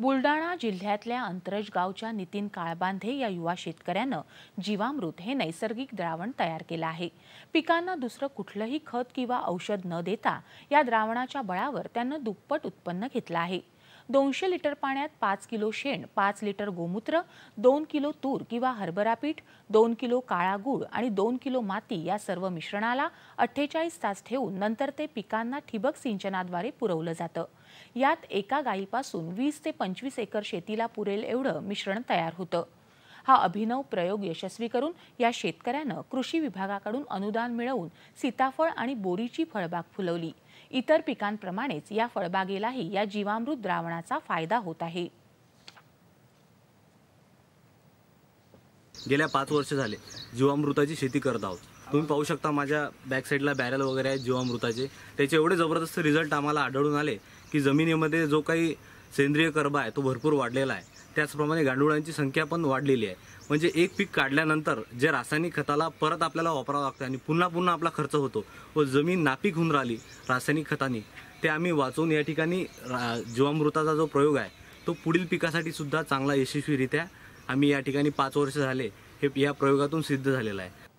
बुलडाणा जिल्ह्यातल्या अंतरज गावच्या नितीन काळबांधे या युवा शेतकऱ्यानं जीवामृत हे नैसर्गिक द्रावण तयार केलं आहे पिकांना दुसरं कुठलंही खत किंवा औषध न देता या द्रावणाच्या बळावर त्यानं दुप्पट उत्पन्न घेतलं आहे दोनशे लिटर पाण्यात पाच किलो शेण पाच लिटर गोमूत्र दोन किलो तूर किंवा हरभरा पीठ दोन किलो काळा गूळ आणि दोन किलो माती या सर्व मिश्रणाला अठ्ठेचाळीस तास ठेवून नंतर ते पिकांना ठिबक सिंचनाद्वारे पुरवलं जातं यात एका गायीपासून वीस ते पंचवीस एकर शेतीला पुरेल एवढं मिश्रण तयार होतं हा अभिनव प्रयोग यशस्वी करून या शेतकऱ्यानं कृषी विभागाकडून अनुदान मिळवून सीताफळ आणि बोरीची फळबाग फुलवली इतर पिकांप्रमाणेच या फळबागेलाही या जीवामृत द्रावणाचा फायदा होत आहे गेल्या पाच वर्ष झाले जीवामृताची शेती करत आहोत तुम्ही पाहू शकता माझ्या बॅक साईडला बॅरल वगैरे आहेत जीवामृताचे त्याचे एवढे जबरदस्त रिझल्ट आम्हाला आढळून आले की जमिनीमध्ये जो काही सेंद्रिय कर्ब आहे तो भरपूर वाढलेला आहे त्याचप्रमाणे गांडुळांची संख्या पण वाढलेली आहे म्हणजे एक पीक काढल्यानंतर जे रासायनिक खताला परत आपल्याला वापरावं लागतं आणि पुन्हा पुन्हा आपला खर्च होतो व जमीन नापीक होऊन राहिली रासायनिक खताने ते आम्ही वाचवून या ठिकाणी रा जीवामृताचा जो प्रयोग आहे तो पुढील पिकासाठी सुद्धा चांगला यशस्वीरित्या आम्ही या ठिकाणी पाच वर्ष झाले हे या प्रयोगातून सिद्ध झालेलं आहे